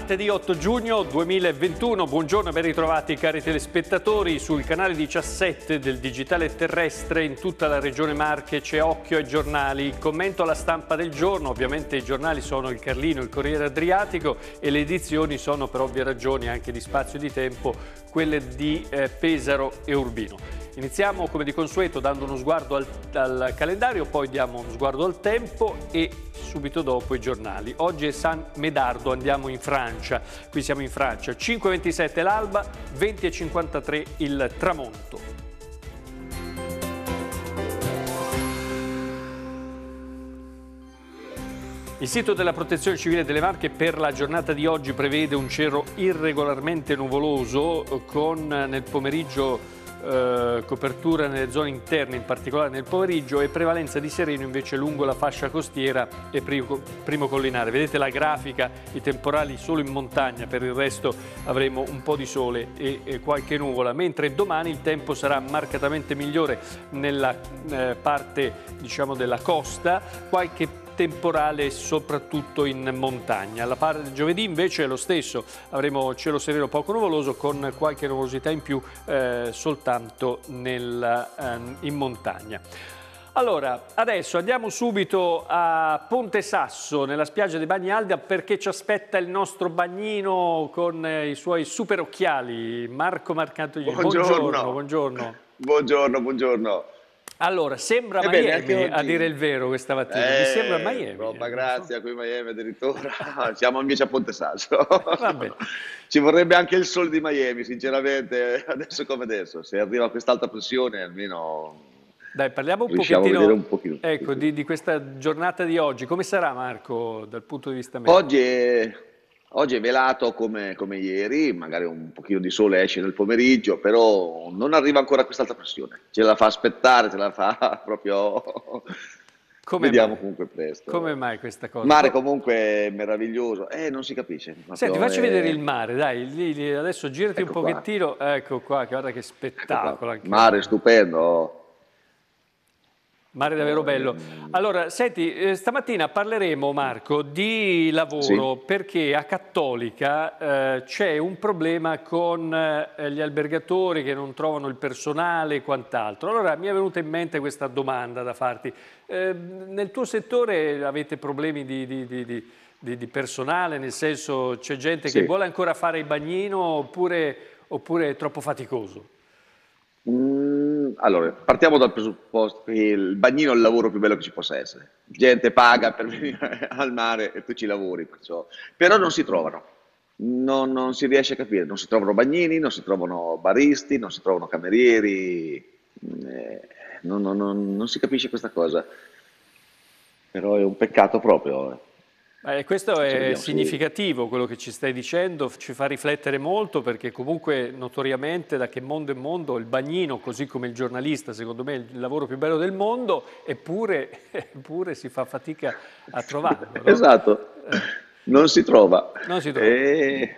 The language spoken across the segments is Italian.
Martedì 8 giugno 2021, buongiorno e ben ritrovati cari telespettatori. Sul canale 17 del Digitale Terrestre in tutta la regione Marche c'è Occhio ai giornali. commento alla stampa del giorno, ovviamente i giornali sono il Carlino, il Corriere Adriatico e le edizioni sono per ovvie ragioni anche di spazio e di tempo quelle di eh, Pesaro e Urbino. Iniziamo come di consueto dando uno sguardo al, al calendario, poi diamo uno sguardo al tempo e subito dopo i giornali. Oggi è San Medardo, andiamo in Francia Francia. Qui siamo in Francia, 5.27 l'alba, 20.53 il tramonto. Il sito della Protezione Civile delle Marche per la giornata di oggi prevede un cielo irregolarmente nuvoloso eh, con eh, nel pomeriggio eh, copertura nelle zone interne, in particolare nel pomeriggio, e prevalenza di sereno invece lungo la fascia costiera e primo, collinare. Vedete la grafica, i temporali solo in montagna, per il resto avremo un po' di sole e, qualche nuvola, mentre domani il tempo sarà marcatamente migliore nella eh, parte diciamo, della costa, qualche temporale soprattutto in montagna. La par- giovedì invece è lo stesso, avremo cielo sereno poco nuvoloso con qualche nuvolosità in più eh, soltanto nella, eh, in montagna. Allora, adesso andiamo subito a Ponte Sasso, nella spiaggia di Bagnalda, perché ci aspetta il nostro bagnino con eh, i suoi super occhiali, Marco Marcantogli. Buongiorno. Buongiorno, buongiorno. Buongiorno, buongiorno. Allora, sembra eh Miami, a dire il vero questa mattina, eh, mi sembra Miami. Roba, eh. grazie, qui Miami addirittura, siamo invece a Ponte Salso. Ci vorrebbe anche il sole di Miami, sinceramente, adesso come adesso, se arriva quest'alta pressione almeno... Dai, parliamo un pochettino, un pochino, ecco, di, di, questa giornata di oggi. Come sarà Marco dal punto di vista medico? Oggi è Oggi è velato come, come, ieri, magari un pochino di sole esce nel pomeriggio, però non arriva ancora quest'altra pressione. Ce la fa aspettare, ce la fa proprio... Come Vediamo mai? comunque presto. Come mai questa cosa? Mare comunque meraviglioso, eh, non si capisce. Senti, ti faccio è... vedere il mare, dai, lì, lì, adesso girati ecco un pochettino, qua. ecco qua, guarda che spettacolo. Ecco qua. Mare stupendo, Oh. Mare davvero bello. Ehm. Allora, senti, eh, stamattina parleremo, Marco, di lavoro sì. perché a Cattolica eh, c'è un problema con eh, gli albergatori che non trovano il personale e quant'altro. Allora, mi è venuta in mente questa domanda da farti. Ehm, nel tuo settore avete problemi di, di, di, di personale, nel senso c'è gente sì. che vuole ancora fare il bagnino oppure, oppure è troppo faticoso? Mm allora, partiamo dal presupposto che il bagnino è il lavoro più bello che ci possa essere. Gente paga per venire al mare e tu ci lavori, perciò. però non si trovano. Non, non, si riesce a capire, non si trovano bagnini, non si trovano baristi, non si trovano camerieri, eh, non, non, non si capisce questa cosa, però è un peccato proprio. Eh. Beh, questo è significativo quello che ci stai dicendo, ci fa riflettere molto perché comunque notoriamente da che mondo è mondo il bagnino, così come il giornalista, secondo me è il lavoro più bello del mondo, eppure, eppure si fa fatica a trovarlo. No? esatto, eh. non si trova. Non si trova. E...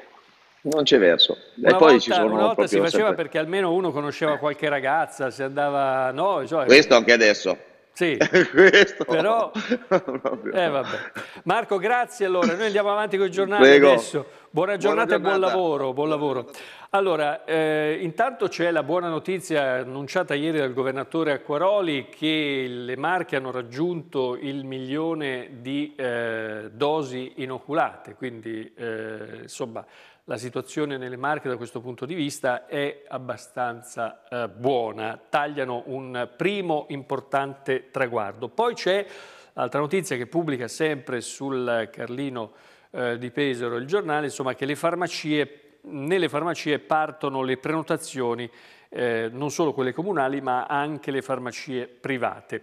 Non c'è verso. Una e poi volta, ci sono una volta si faceva sempre... perché almeno uno conosceva qualche ragazza, si andava... No, cioè... Questo anche adesso. Sì, questo. però... eh, Marco, grazie allora. Noi andiamo avanti con i giornali Prego. adesso. Buona giornata, buona giornata, e buon lavoro. Buon lavoro. Allora, eh, intanto c'è la buona notizia annunciata ieri dal governatore Acquaroli che le Marche hanno raggiunto il milione di eh, dosi inoculate, quindi eh, insomma la situazione nelle Marche da questo punto di vista è abbastanza eh, buona, tagliano un primo importante traguardo. Poi c'è l'altra notizia che pubblica sempre sul Carlino eh, di Pesaro il giornale, insomma che farmacie, nelle farmacie partono le prenotazioni, eh, non solo quelle comunali ma anche le farmacie private.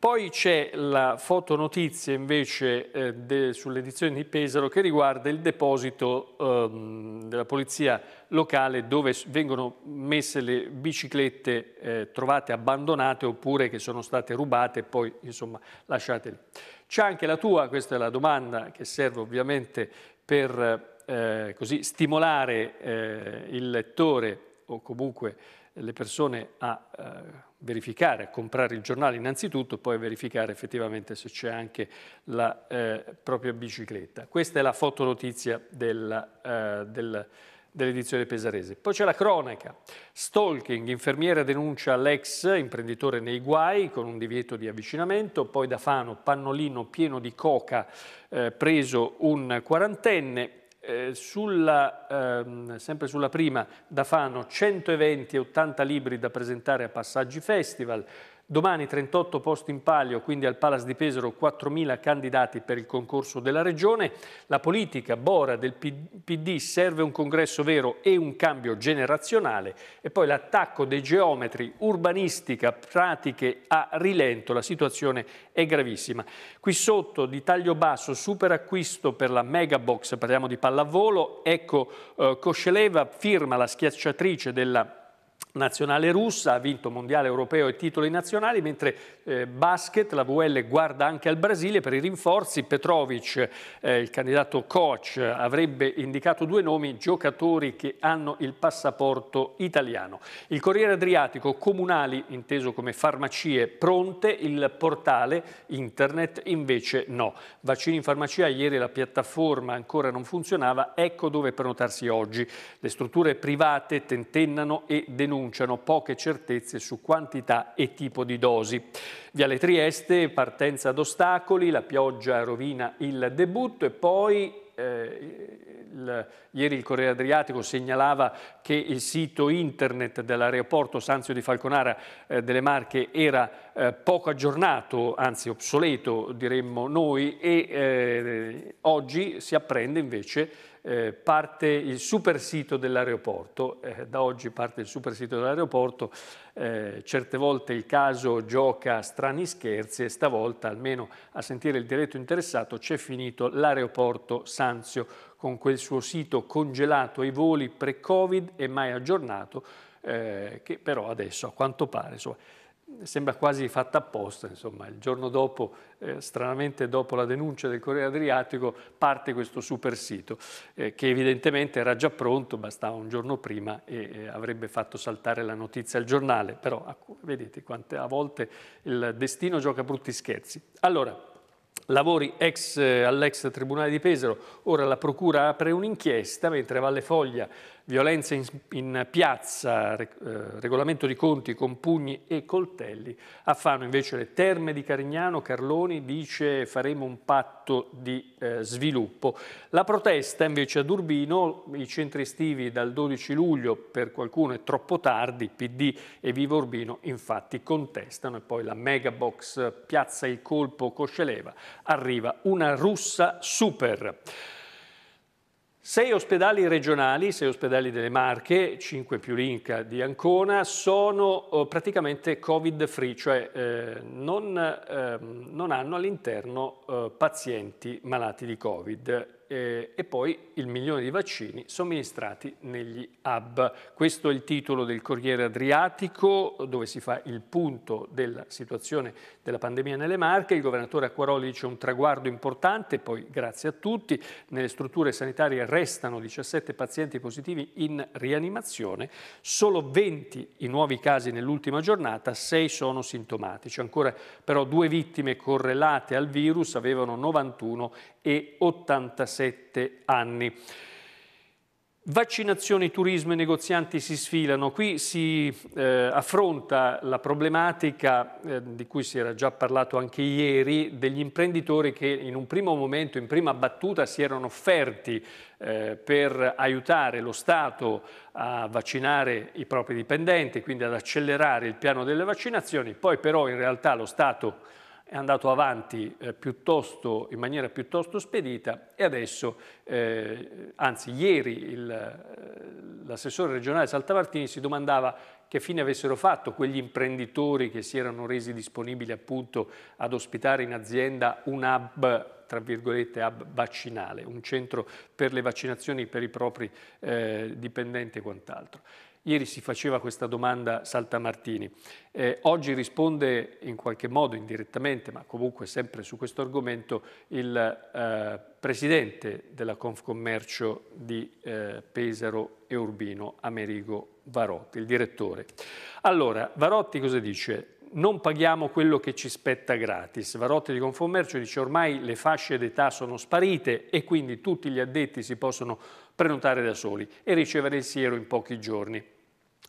Poi c'è la fotonotizia invece eh, sull'edizione di Pesaro che riguarda il deposito ehm, della polizia locale dove vengono messe le biciclette eh, trovate abbandonate oppure che sono state rubate e poi insomma lasciate lì. C'è anche la tua, questa è la domanda che serve ovviamente per eh, così stimolare eh, il lettore o comunque le persone a eh, verificare, comprare il giornale innanzitutto, poi verificare effettivamente se c'è anche la eh, propria bicicletta. Questa è la fotonotizia della, eh, del, dell'edizione pesarese. Poi c'è la cronaca, stalking, infermiera denuncia l'ex imprenditore nei guai con un divieto di avvicinamento, poi da Fano, pannolino pieno di coca, eh, preso un quarantenne, eh, sulla, ehm, sempre sulla prima da Fano 120 e 80 libri da presentare a Passaggi Festival, Domani 38 posti in palio, quindi al Palace di Pesaro 4.000 candidati per il concorso della Regione. La politica bora del PD serve un congresso vero e un cambio generazionale. E poi l'attacco dei geometri, urbanistica, pratiche a rilento. La situazione è gravissima. Qui sotto di taglio basso, super acquisto per la Megabox, parliamo di pallavolo. Ecco, eh, Cosceleva firma la schiacciatrice della nazionale russa, ha vinto mondiale europeo e titoli nazionali, mentre eh, basket, la VL guarda anche al Brasile per i rinforzi, Petrovic, eh, il candidato coach, avrebbe indicato due nomi, giocatori che hanno il passaporto italiano. Il Corriere Adriatico, comunali, inteso come farmacie, pronte, il portale internet invece no. Vaccini in farmacia, ieri la piattaforma ancora non funzionava, ecco dove prenotarsi oggi. Le strutture private tentennano e denunciano denunciano poche certezze su quantità e tipo di dosi. Viale Trieste, partenza ad ostacoli, la pioggia rovina il debutto e poi eh, il, ieri il Corriere Adriatico segnalava che il sito internet dell'aeroporto Sanzio di Falconara eh, delle Marche era eh, poco aggiornato, anzi obsoleto diremmo noi, e eh, oggi si apprende invece eh, parte il super sito dell'aeroporto, eh, da oggi parte il super sito dell'aeroporto, eh, certe volte il caso gioca strani scherzi e stavolta almeno a sentire il diretto interessato c'è finito l'aeroporto Sanzio con quel suo sito congelato ai voli pre-covid e mai aggiornato eh, che però adesso a quanto pare insomma, sembra quasi fatta apposta, insomma, il giorno dopo, eh, stranamente dopo la denuncia del Corriere Adriatico, parte questo super sito, eh, che evidentemente era già pronto, bastava un giorno prima e eh, avrebbe fatto saltare la notizia al giornale, però vedete quante a volte il destino gioca brutti scherzi. Allora, Lavori eh, all'ex Tribunale di Pesaro, ora la Procura apre un'inchiesta, mentre Valle Foglia violenze in, in piazza, eh, regolamento di conti con pugni e coltelli. A Fano invece le terme di Carignano, Carloni dice faremo un patto di eh, sviluppo. La protesta invece ad Urbino, i centri estivi dal 12 luglio, per qualcuno è troppo tardi, PD e Vivo Urbino infatti contestano e poi la megabox piazza il colpo Cosceleva, arriva una russa super. Sei ospedali regionali, sei ospedali delle Marche, 5 più l'Inca di Ancona, sono eh, praticamente covid free, cioè eh, non, eh, non, hanno all'interno eh, pazienti malati di covid eh, e poi il milione di vaccini somministrati negli hub. Questo è il titolo del Corriere Adriatico dove si fa il punto della situazione della pandemia nelle Marche, il governatore Acquaroli dice un traguardo importante, poi grazie a tutti, nelle strutture sanitarie restano 17 pazienti positivi in rianimazione, solo 20 i nuovi casi nell'ultima giornata, 6 sono sintomatici, ancora però due vittime correlate al virus avevano 91 e 87 anni. Vaccinazioni, turismo e negozianti si sfilano, qui si eh, affronta la problematica eh, di cui si era già parlato anche ieri degli imprenditori che in un primo momento, in prima battuta si erano offerti eh, per aiutare lo Stato a vaccinare i propri dipendenti, quindi ad accelerare il piano delle vaccinazioni, poi però in realtà lo Stato è andato avanti eh, in maniera piuttosto spedita e adesso, eh, anzi ieri eh, l'assessore regionale Saltamartini si domandava che fine avessero fatto quegli imprenditori che si erano resi disponibili appunto ad ospitare in azienda un hub tra virgolette hub vaccinale, un centro per le vaccinazioni per i propri eh, dipendenti e quant'altro. Ieri si faceva questa domanda Saltamartini, eh, oggi risponde in qualche modo indirettamente, ma comunque sempre su questo argomento, il eh, presidente della Confcommercio di eh, Pesaro e Urbino, Amerigo Varotti, il direttore. Allora, Varotti cosa dice? non paghiamo quello che ci spetta gratis. Varotti di Confcommercio dice ormai le fasce d'età sono sparite e quindi tutti gli addetti si possono prenotare da soli e ricevere il siero in pochi giorni.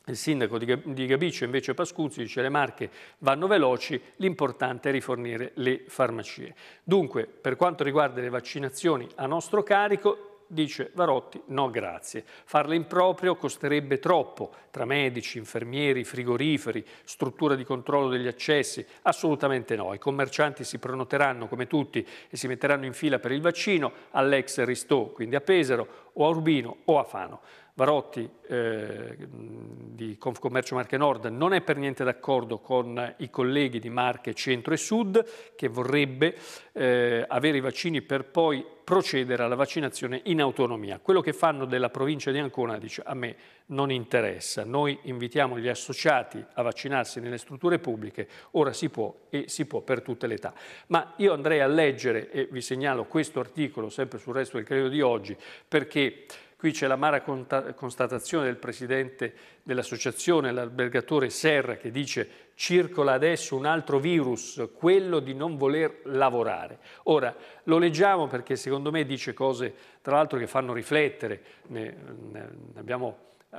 Il sindaco di Gabiccio invece Pascuzzi dice che le marche vanno veloci, l'importante è rifornire le farmacie. Dunque, per quanto riguarda le vaccinazioni a nostro carico, dice Varotti, no grazie. Farle in proprio costerebbe troppo, tra medici, infermieri, frigoriferi, struttura di controllo degli accessi, assolutamente no. I commercianti si prenoteranno come tutti e si metteranno in fila per il vaccino all'ex Ristò, quindi a Pesaro, o a Urbino o a Fano. Varotti eh, di Confcommercio Marche Nord non è per niente d'accordo con i colleghi di Marche Centro e Sud che vorrebbe eh, avere i vaccini per poi procedere alla vaccinazione in autonomia. Quello che fanno della provincia di Ancona dice a me non interessa, noi invitiamo gli associati a vaccinarsi nelle strutture pubbliche, ora si può e si può per tutte le età. Ma io andrei a leggere e vi segnalo questo articolo sempre sul resto del credo di oggi perché Qui c'è la l'amara constatazione del presidente dell'associazione, l'albergatore Serra, che dice circola adesso un altro virus, quello di non voler lavorare. Ora, lo leggiamo perché secondo me dice cose, tra l'altro, che fanno riflettere. Ne, ne abbiamo eh,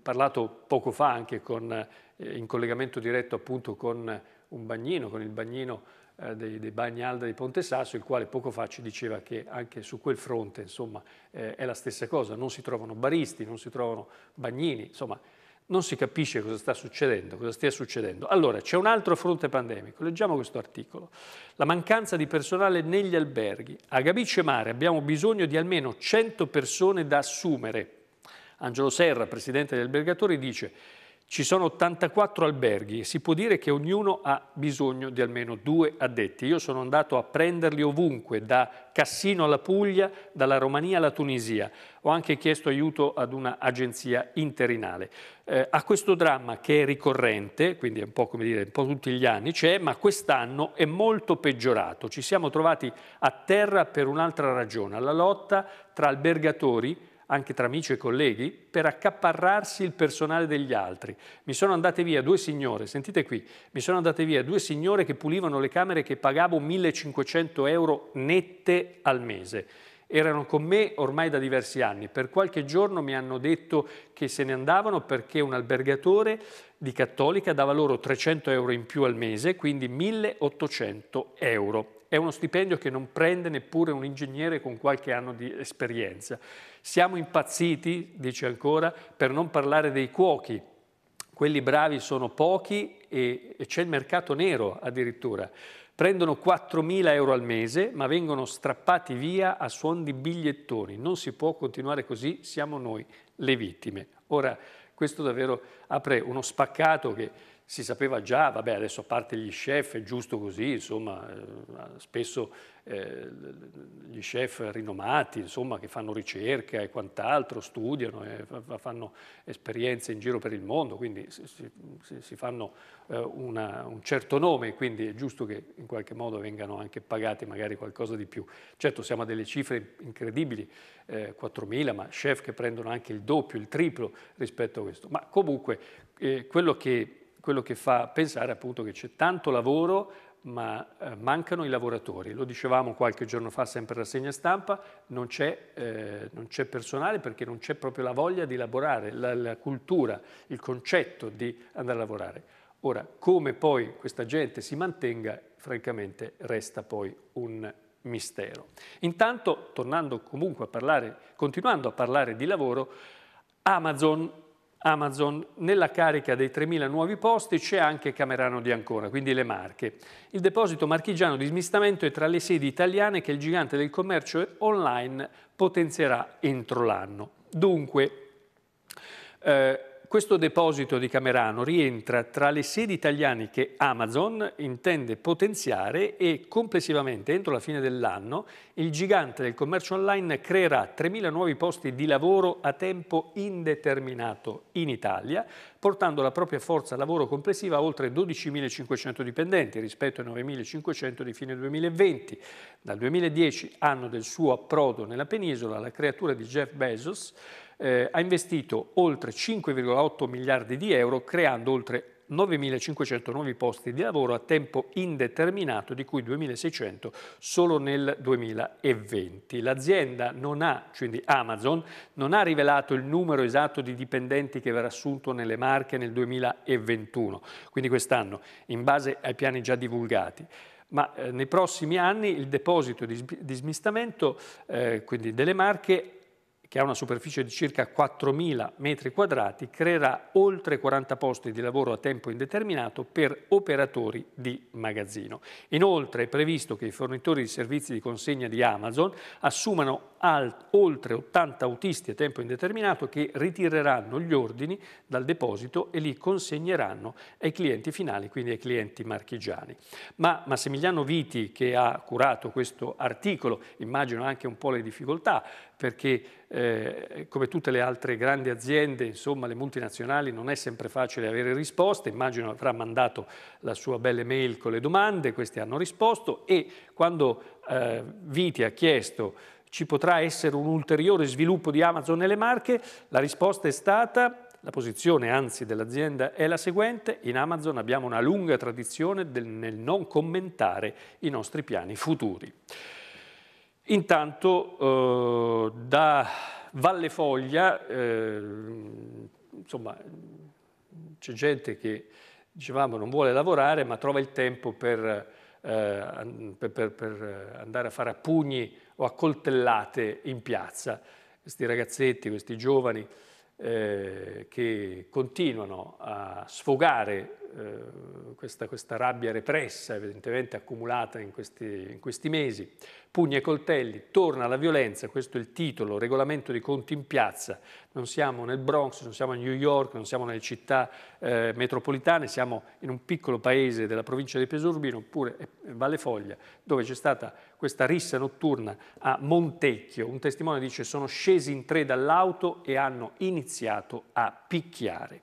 parlato poco fa anche con, eh, in collegamento diretto appunto con un bagnino, con il bagnino eh, dei, dei, bagni Alda di Ponte Sasso, il quale poco fa ci diceva che anche su quel fronte insomma, eh, è la stessa cosa, non si trovano baristi, non si trovano bagnini, insomma non si capisce cosa sta succedendo, cosa stia succedendo. Allora, c'è un altro fronte pandemico, leggiamo questo articolo. La mancanza di personale negli alberghi. A Gabice Mare abbiamo bisogno di almeno 100 persone da assumere. Angelo Serra, presidente degli albergatori, dice ci sono 84 alberghi e si può dire che ognuno ha bisogno di almeno due addetti. Io sono andato a prenderli ovunque, da Cassino alla Puglia, dalla Romania alla Tunisia. Ho anche chiesto aiuto ad un'agenzia interinale. Eh, a questo dramma che è ricorrente, quindi è un po' come dire, un po' tutti gli anni c'è, ma quest'anno è molto peggiorato. Ci siamo trovati a terra per un'altra ragione, la lotta tra albergatori anche tra amici e colleghi, per accaparrarsi il personale degli altri. Mi sono andate via due signore, sentite qui, mi sono andate via due signore che pulivano le camere che pagavo 1500 euro nette al mese. Erano con me ormai da diversi anni, per qualche giorno mi hanno detto che se ne andavano perché un albergatore di Cattolica dava loro 300 euro in più al mese, quindi 1800 euro è uno stipendio che non prende neppure un ingegnere con qualche anno di esperienza. Siamo impazziti, dice ancora, per non parlare dei cuochi. Quelli bravi sono pochi e, e c'è il mercato nero addirittura. Prendono 4.000 euro al mese, ma vengono strappati via a suon di bigliettoni. Non si può continuare così, siamo noi le vittime. Ora, questo davvero apre uno spaccato che si sapeva già, vabbè adesso a parte gli chef è giusto così, insomma, eh, spesso eh, gli chef rinomati, insomma, che fanno ricerca e quant'altro, studiano, e fanno esperienze in giro per il mondo, quindi si, si, si fanno eh, una, un certo nome, quindi è giusto che in qualche modo vengano anche pagati magari qualcosa di più. Certo siamo a delle cifre incredibili, eh, 4.000, ma chef che prendono anche il doppio, il triplo rispetto a questo. Ma comunque eh, quello che quello che fa pensare appunto che c'è tanto lavoro ma eh, mancano i lavoratori. Lo dicevamo qualche giorno fa sempre alla segna stampa, non c'è, eh, personale perché non c'è proprio la voglia di lavorare, la, la, cultura, il concetto di andare a lavorare. Ora, come poi questa gente si mantenga, francamente resta poi un mistero. Intanto, tornando comunque a parlare, continuando a parlare di lavoro, Amazon Amazon. Nella carica dei 3.000 nuovi posti c'è anche Camerano di Ancona, quindi le Marche. Il deposito marchigiano di smistamento è tra le sedi italiane che il gigante del commercio online potenzierà entro l'anno. Dunque, eh, questo deposito di Camerano rientra tra le sedi italiane che Amazon intende potenziare e complessivamente entro la fine dell'anno il gigante del commercio online creerà 3.000 nuovi posti di lavoro a tempo indeterminato in Italia, portando la propria forza lavoro complessiva a oltre 12.500 dipendenti rispetto ai 9.500 di fine 2020. Dal 2010, anno del suo approdo nella penisola, la creatura di Jeff Bezos eh, ha investito oltre 5,8 miliardi di euro creando oltre 9.500 nuovi posti di lavoro a tempo indeterminato, di cui 2.600 solo nel 2020. L'azienda non ha, quindi Amazon, non ha rivelato il numero esatto di dipendenti che verrà assunto nelle Marche nel 2021, quindi quest'anno, in base ai piani già divulgati ma eh, nei prossimi anni il deposito di, smistamento eh, delle Marche che ha una superficie di circa 4.000 metri quadrati, creerà oltre 40 posti di lavoro a tempo indeterminato per operatori di magazzino. Inoltre è previsto che i fornitori di servizi di consegna di Amazon assumano alt- oltre 80 autisti a tempo indeterminato che ritireranno gli ordini dal deposito e li consegneranno ai clienti finali, quindi ai clienti marchigiani. Ma Massimiliano Viti, che ha curato questo articolo, immagino anche un po' le difficoltà perché eh, come tutte le altre grandi aziende, insomma, le multinazionali non è sempre facile avere risposte, immagino avrà mandato la sua bella mail con le domande, queste hanno risposto e quando eh, Viti ha chiesto ci potrà essere un ulteriore sviluppo di Amazon nelle marche, la risposta è stata la posizione anzi dell'azienda è la seguente, in Amazon abbiamo una lunga tradizione del, nel non commentare i nostri piani futuri. Intanto eh, da Valle Foglia, eh, insomma, c'è gente che, dicevamo, non vuole lavorare ma trova il tempo per, eh, per, per, per andare a fare a pugni o a coltellate in piazza. Questi ragazzetti, questi giovani eh, che continuano a sfogare eh, questa, questa, rabbia repressa, evidentemente accumulata in questi, in questi mesi. Pugni e coltelli, torna la violenza, questo è il titolo, regolamento dei conti in piazza. Non siamo nel Bronx, non siamo a New York, non siamo nelle città eh, metropolitane, siamo in un piccolo paese della provincia di Pesorbino, oppure Valle Foglia, dove c'è stata questa rissa notturna a Montecchio. Un testimone dice sono scesi in tre dall'auto e hanno iniziato a picchiare.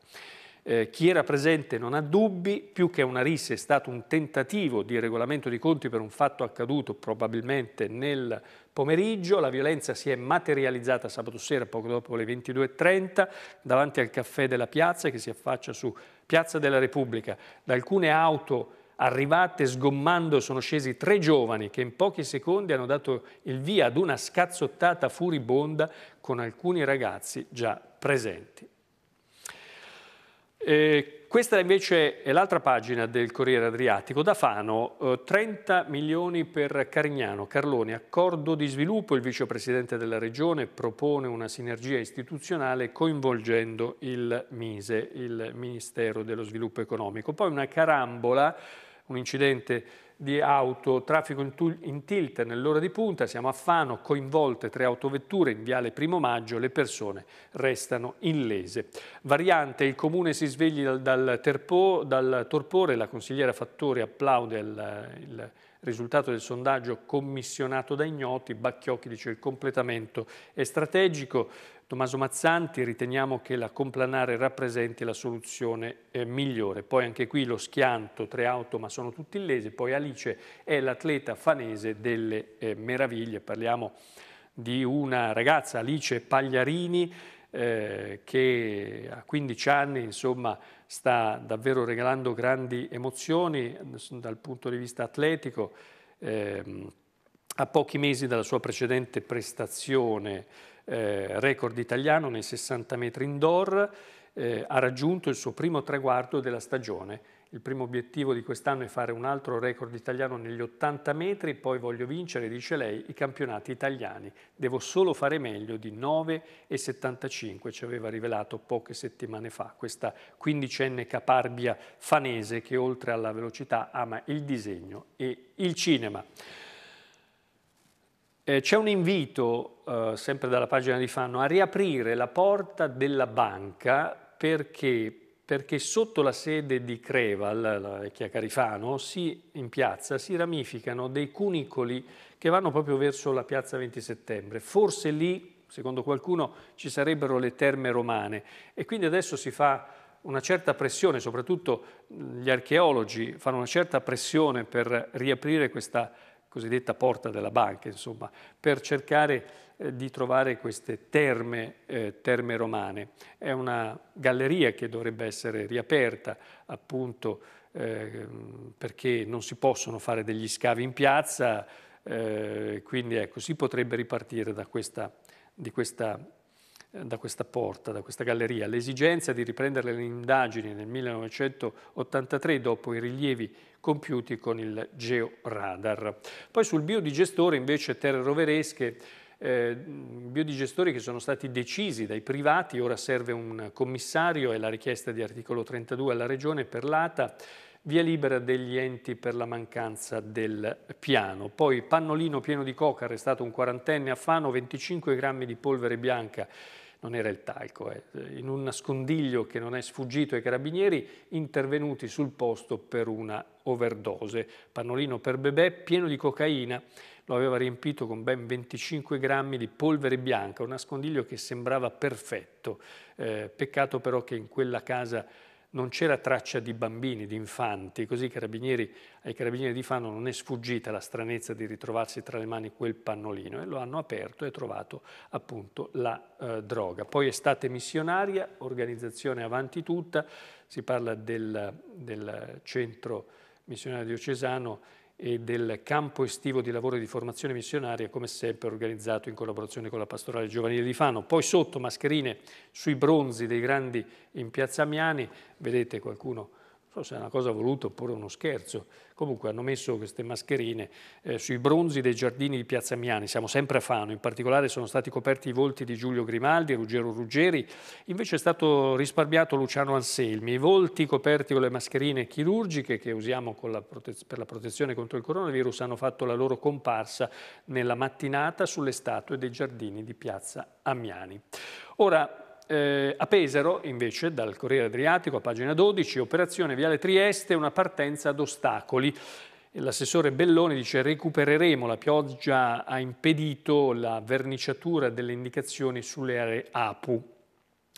Eh, chi era presente non ha dubbi, più che una rissa è stato un tentativo di regolamento di conti per un fatto accaduto probabilmente nel pomeriggio, la violenza si è materializzata sabato sera poco dopo le 22.30 davanti al caffè della piazza che si affaccia su Piazza della Repubblica. Da alcune auto arrivate sgommando sono scesi tre giovani che in pochi secondi hanno dato il via ad una scazzottata furibonda con alcuni ragazzi già presenti. Eh, questa invece è l'altra pagina del Corriere Adriatico. Da Fano, 30 eh, milioni per Carignano. Carloni, accordo di sviluppo. Il vicepresidente della regione propone una sinergia istituzionale coinvolgendo il MISE, il Ministero dello Sviluppo Economico. Poi una carambola, un incidente di auto, traffico in, in tilt nell'ora di punta, siamo a Fano, coinvolte tre autovetture in viale Primo Maggio, le persone restano illese. Variante, il comune si svegli dal, dal, terpo, dal torpore, la consigliera Fattori applaude il, il Risultato del sondaggio commissionato da ignoti, Bacchiocchi dice il completamento è strategico. Tommaso Mazzanti, riteniamo che la complanare rappresenti la soluzione eh, migliore. Poi anche qui lo schianto, tre auto ma sono tutti illesi. Poi Alice è l'atleta fanese delle eh, meraviglie. Parliamo di una ragazza, Alice Pagliarini, eh, che a 15 anni insomma, sta davvero regalando grandi emozioni dal punto di vista atletico, eh, a pochi mesi dalla sua precedente prestazione eh, record italiano nei 60 metri indoor, eh, ha raggiunto il suo primo traguardo della stagione il primo obiettivo di quest'anno è fare un altro record italiano negli 80 metri, poi voglio vincere, dice lei, i campionati italiani. Devo solo fare meglio di 9,75, ci aveva rivelato poche settimane fa questa quindicenne caparbia fanese che oltre alla velocità ama il disegno e il cinema. Eh, c'è un invito, eh, sempre dalla pagina di Fanno, a riaprire la porta della banca perché perché sotto la sede di Creval, la vecchia Carifano, si, in piazza si ramificano dei cunicoli che vanno proprio verso la piazza 20 settembre. Forse lì, secondo qualcuno, ci sarebbero le terme romane e quindi adesso si fa una certa pressione, soprattutto gli archeologi fanno una certa pressione per riaprire questa cosiddetta porta della banca, insomma, per cercare eh, di trovare queste terme, eh, terme, romane. È una galleria che dovrebbe essere riaperta appunto eh, perché non si possono fare degli scavi in piazza, eh, quindi ecco, si potrebbe ripartire da questa, questa, eh, da questa porta, da questa galleria. L'esigenza di riprendere le indagini nel 1983 dopo i rilievi compiuti con il georadar. Poi sul biodigestore invece terre roveresche eh, biodigestori che sono stati decisi dai privati, ora serve un commissario, è la richiesta di articolo 32 alla Regione per l'ATA, via libera degli enti per la mancanza del piano. Poi pannolino pieno di coca, arrestato un quarantenne a Fano, 25 grammi di polvere bianca, non era il talco, eh. in un nascondiglio che non è sfuggito ai carabinieri, intervenuti sul posto per una overdose. Pannolino per bebè pieno di cocaina, lo aveva riempito con ben 25 grammi di polvere bianca, un nascondiglio che sembrava perfetto. Eh, peccato però che in quella casa non c'era traccia di bambini, di infanti, così carabinieri, ai carabinieri di Fano non è sfuggita la stranezza di ritrovarsi tra le mani quel pannolino e lo hanno aperto e trovato appunto la eh, droga. Poi estate missionaria, organizzazione avanti tutta, si parla del, del centro missionario diocesano e del campo estivo di lavoro e di formazione missionaria, come sempre organizzato in collaborazione con la pastorale giovanile di Fano. Poi sotto mascherine sui bronzi dei grandi in Piazza Miani, vedete qualcuno non so se è una cosa voluta oppure uno scherzo, comunque hanno messo queste mascherine eh, sui bronzi dei giardini di Piazza Miani, siamo sempre a Fano, in particolare sono stati coperti i volti di Giulio Grimaldi, Ruggero Ruggeri, invece è stato risparmiato Luciano Anselmi, i volti coperti con le mascherine chirurgiche che usiamo la per la protezione contro il coronavirus hanno fatto la loro comparsa nella mattinata sulle statue dei giardini di Piazza Amiani. Ora, eh, a Pesaro, invece, dal Corriere Adriatico, a pagina 12, operazione Viale Trieste, una partenza ad ostacoli. L'assessore Belloni dice recupereremo, la pioggia ha impedito la verniciatura delle indicazioni sulle aree APU.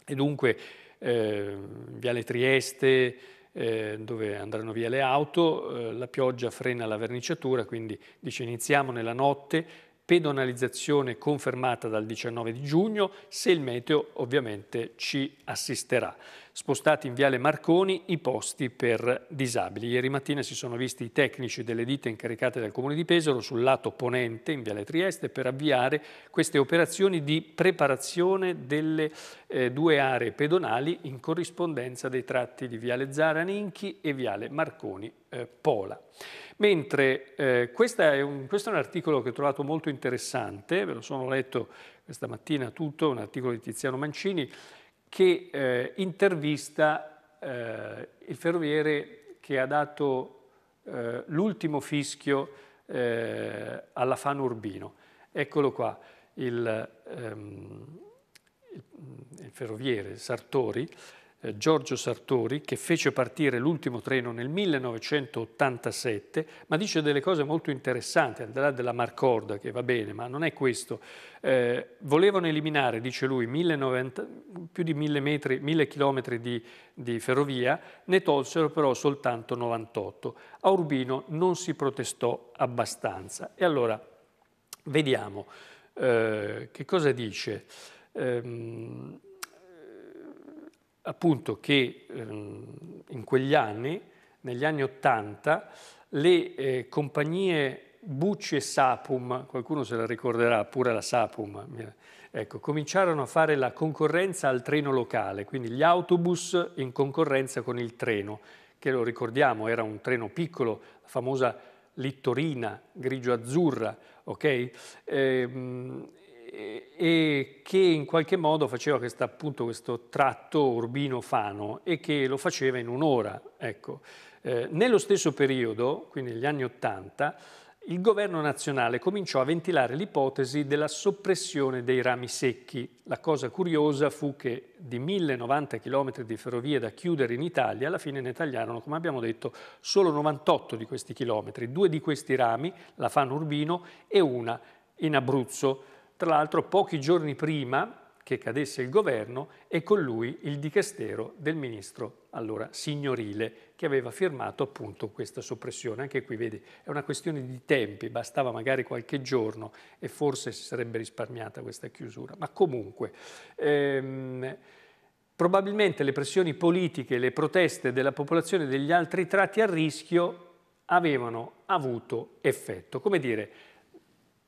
E dunque eh, Viale Trieste, eh, dove andranno via le auto, eh, la pioggia frena la verniciatura, quindi dice iniziamo nella notte, pedonalizzazione confermata dal 19 di giugno se il meteo ovviamente ci assisterà spostati in Viale Marconi i posti per disabili. Ieri mattina si sono visti i tecnici delle ditte incaricate dal Comune di Pesaro sul lato ponente in Viale Trieste per avviare queste operazioni di preparazione delle eh, due aree pedonali in corrispondenza dei tratti di Viale Zara Ninchi e Viale Marconi eh, Pola. Mentre eh, è un, questo è un articolo che ho trovato molto interessante, ve lo sono letto questa mattina tutto, un articolo di Tiziano Mancini, che eh, intervista eh, il ferroviere che ha dato eh, l'ultimo fischio eh, alla Fano Urbino. Eccolo qua, il, ehm, il, il ferroviere Sartori, eh, Giorgio Sartori, che fece partire l'ultimo treno nel 1987, ma dice delle cose molto interessanti, al di là della Marcorda, che va bene, ma non è questo. Eh, volevano eliminare, dice lui, 1090, più di mille, metri, 1000 km di, di ferrovia, ne tolsero però soltanto 98. A Urbino non si protestò abbastanza. E allora, vediamo eh, che cosa dice. Eh, appunto che ehm, in quegli anni, negli anni Ottanta, le eh, compagnie Bucci e Sapum, qualcuno se la ricorderà, pure la Sapum, ecco, cominciarono a fare la concorrenza al treno locale, quindi gli autobus in concorrenza con il treno, che lo ricordiamo era un treno piccolo, la famosa littorina grigio-azzurra, ok? Ehm, e che in qualche modo faceva questa, appunto, questo tratto urbino-fano e che lo faceva in un'ora. Ecco. Eh, nello stesso periodo, quindi negli anni Ottanta, il governo nazionale cominciò a ventilare l'ipotesi della soppressione dei rami secchi. La cosa curiosa fu che di 1090 km di ferrovie da chiudere in Italia, alla fine ne tagliarono, come abbiamo detto, solo 98 di questi chilometri. Due di questi rami, la Fano Urbino e una in Abruzzo tra l'altro pochi giorni prima che cadesse il governo e con lui il dicastero del ministro allora signorile che aveva firmato appunto questa soppressione. Anche qui vedi, è una questione di tempi, bastava magari qualche giorno e forse si sarebbe risparmiata questa chiusura, ma comunque ehm, probabilmente le pressioni politiche, le proteste della popolazione degli altri tratti a rischio avevano avuto effetto. Come dire,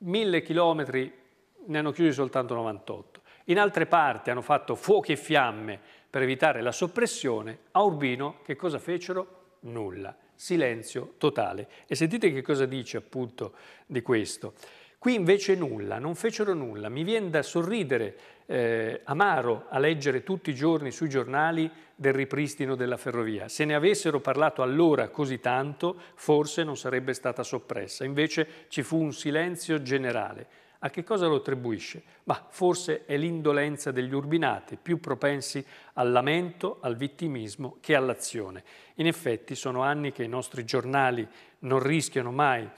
mille chilometri ne hanno chiusi soltanto 98. In altre parti hanno fatto fuochi e fiamme per evitare la soppressione. A Urbino che cosa fecero? Nulla. Silenzio totale. E sentite che cosa dice appunto di questo. Qui invece nulla, non fecero nulla. Mi viene da sorridere eh, amaro a leggere tutti i giorni sui giornali del ripristino della ferrovia. Se ne avessero parlato allora così tanto, forse non sarebbe stata soppressa. Invece ci fu un silenzio generale. A che cosa lo attribuisce? Ma forse è l'indolenza degli urbinati, più propensi al lamento, al vittimismo che all'azione. In effetti sono anni che i nostri giornali non rischiano mai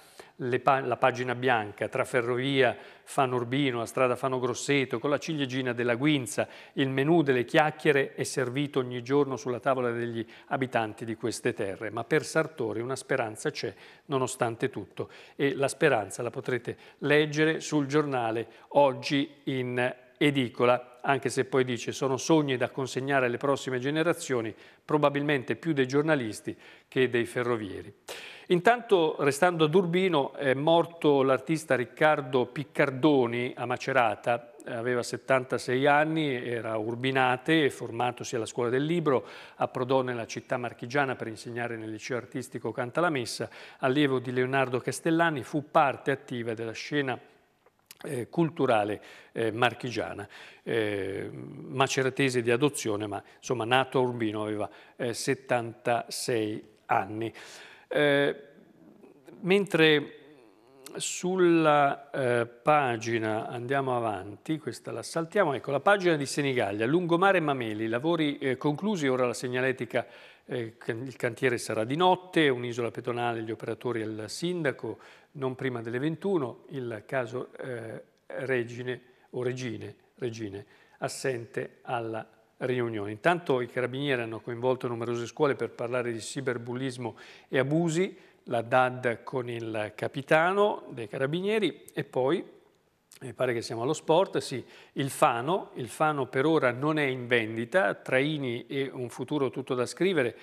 pa la pagina bianca tra ferrovia, Fano Urbino, a strada Fano Grosseto, con la ciliegina della Guinza. Il menù delle chiacchiere è servito ogni giorno sulla tavola degli abitanti di queste terre, ma per Sartori una speranza c'è nonostante tutto e la speranza la potrete leggere sul giornale oggi in edicola, anche se poi dice sono sogni da consegnare alle prossime generazioni, probabilmente più dei giornalisti che dei ferrovieri. Intanto, restando ad Urbino, è morto l'artista Riccardo Piccardoni a Macerata, aveva 76 anni, era urbinate, formatosi alla scuola del libro, approdò nella città marchigiana per insegnare nel liceo artistico Canta la Messa, allievo di Leonardo Castellani, fu parte attiva della scena eh, culturale eh, marchigiana, eh, maceratese di adozione, ma insomma nato a Urbino aveva 76 eh, anni. Eh, mentre sulla eh, pagina, andiamo avanti, questa la saltiamo, ecco la pagina di Senigallia, Lungomare Mameli, lavori conclusi, ora la segnaletica il cantiere sarà di notte, un'isola pedonale, gli operatori al sindaco, non prima delle 21, il caso eh, Regine o Regine, Regine, assente alla riunione. Intanto i carabinieri hanno coinvolto numerose scuole per parlare di cyberbullismo e abusi, la DAD con il capitano dei carabinieri e poi mi pare che siamo allo sport, sì, il Fano, il Fano per ora non è in vendita, Traini e un futuro tutto da scrivere,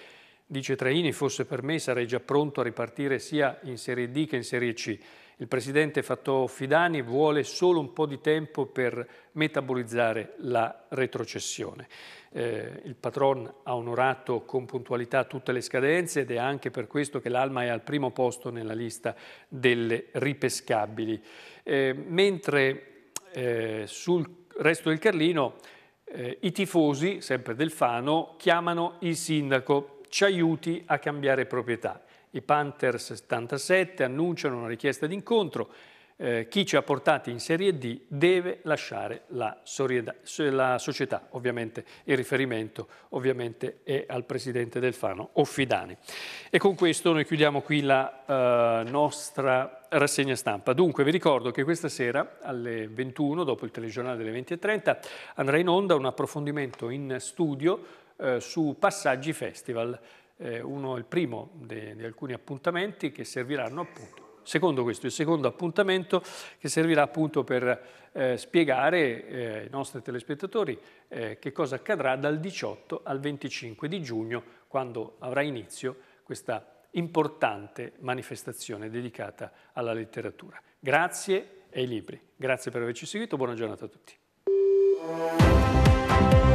Dice Traini, fosse per me sarei già pronto a ripartire sia in Serie D che in Serie C. Il presidente Fatto Fidani vuole solo un po' di tempo per metabolizzare la retrocessione. Eh, il patron ha onorato con puntualità tutte le scadenze ed è anche per questo che l'Alma è al primo posto nella lista delle ripescabili. Eh, mentre eh, sul resto del Carlino eh, i tifosi, sempre del Fano, chiamano il sindaco ci aiuti a cambiare proprietà. I Panther 77 annunciano una richiesta d'incontro. Eh, chi ci ha portati in Serie D deve lasciare la, sorieda, la società. Ovviamente il riferimento ovviamente, è al presidente del Fano, Offidani. E con questo noi chiudiamo qui la eh, nostra rassegna stampa. Dunque vi ricordo che questa sera alle 21, dopo il telegiornale delle 20.30, andrà in onda un approfondimento in studio eh, su Passaggi Festival, eh, uno, il primo di alcuni appuntamenti che serviranno appunto secondo questo, il secondo appuntamento che servirà appunto per eh, spiegare eh, ai nostri telespettatori eh, che cosa accadrà dal 18 al 25 di giugno quando avrà inizio questa importante manifestazione dedicata alla letteratura. Grazie ai libri, grazie per averci seguito, buona giornata a tutti.